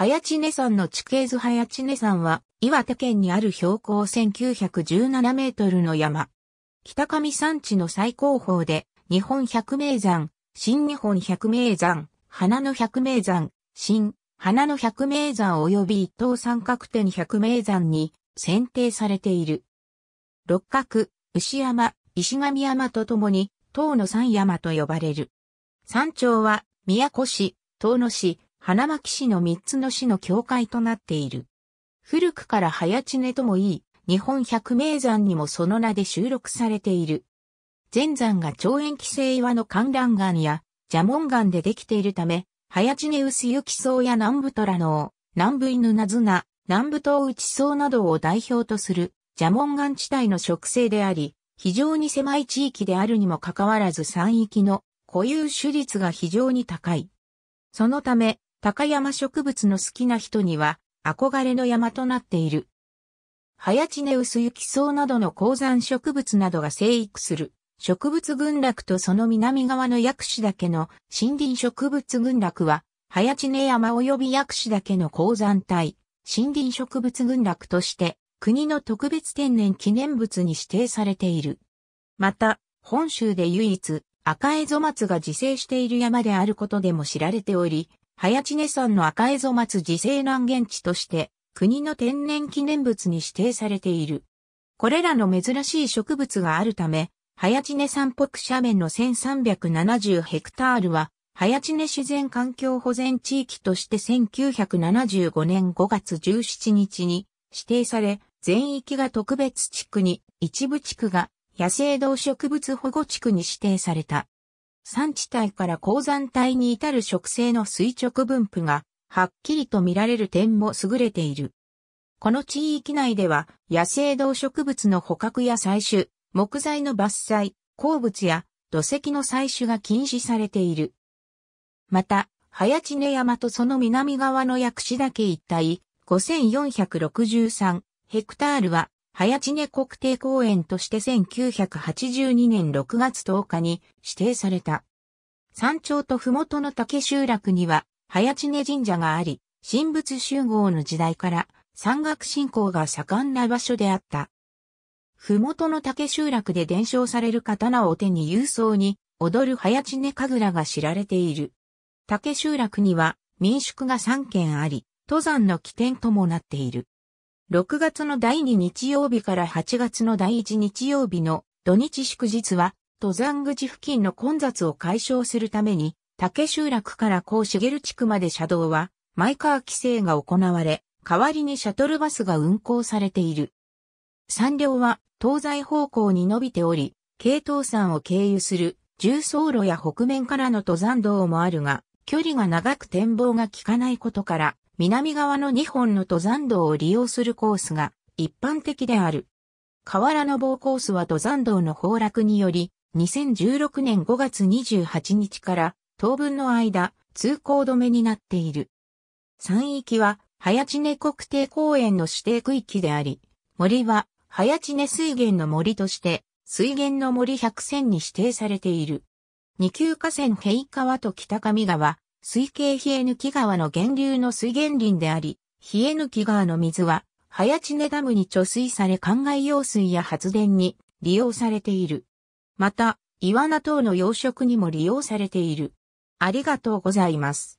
早知根山の地形図早知根山は、岩手県にある標高1917メートルの山。北上山地の最高峰で、日本百名山、新日本百名山、花の百名山、新、花の百名山及び一等三角点百名山に選定されている。六角、牛山、石神山とともに、東の三山と呼ばれる。山頂は、宮古市、東野市、花巻市の3つの市の境界となっている。古くから早知根ともいい、日本百名山にもその名で収録されている。前山が長円規制岩の観覧岩や蛇紋岩でできているため、早知根薄雪草や南部虎の、南部犬なず南部東内草などを代表とする蛇紋岩地帯の植生であり、非常に狭い地域であるにもかかわらず山域の固有種率が非常に高い。そのため、高山植物の好きな人には憧れの山となっている。ハヤチネウスユキソウなどの高山植物などが生育する植物群落とその南側の薬師岳の森林植物群落は、ハヤチネ山及び薬師岳の高山帯、森林植物群落として国の特別天然記念物に指定されている。また、本州で唯一赤江ゾマツが自生している山であることでも知られており、早知根山の赤蝦夷松自生南原地として、国の天然記念物に指定されている。これらの珍しい植物があるため、早知根山北斜面の1370ヘクタールは、早知根自然環境保全地域として1975年5月17日に指定され、全域が特別地区に、一部地区が野生動植物保護地区に指定された。山地帯から鉱山帯に至る植生の垂直分布が、はっきりと見られる点も優れている。この地域内では、野生動植物の捕獲や採取、木材の伐採、鉱物や土石の採取が禁止されている。また、早知根山とその南側の薬師岳一帯、5463ヘクタールは、早知根国定公園として1982年6月10日に指定された。山頂と麓の竹集落には、早知根神社があり、神仏集合の時代から、山岳信仰が盛んな場所であった。麓の竹集落で伝承される刀を手に勇壮に、踊る早知根神楽が知られている。竹集落には民宿が3軒あり、登山の起点ともなっている。6月の第2日曜日から8月の第1日曜日の土日祝日は登山口付近の混雑を解消するために、竹集落から高茂地区まで車道は、マイカー規制が行われ、代わりにシャトルバスが運行されている。山稜は東西方向に伸びており、京東山を経由する重走路や北面からの登山道もあるが、距離が長く展望が効かないことから、南側の2本の登山道を利用するコースが一般的である。河原の棒コースは登山道の崩落により、2016年5月28日から当分の間、通行止めになっている。山域は、早知根国定公園の指定区域であり、森は、早知根水源の森として、水源の森100選に指定されている。二級河川平川と北上川、水系冷え抜き川の源流の水源林であり、冷え抜き川の水は、早知根ダムに貯水され灌漑用水や発電に利用されている。また、イワナ等の養殖にも利用されている。ありがとうございます。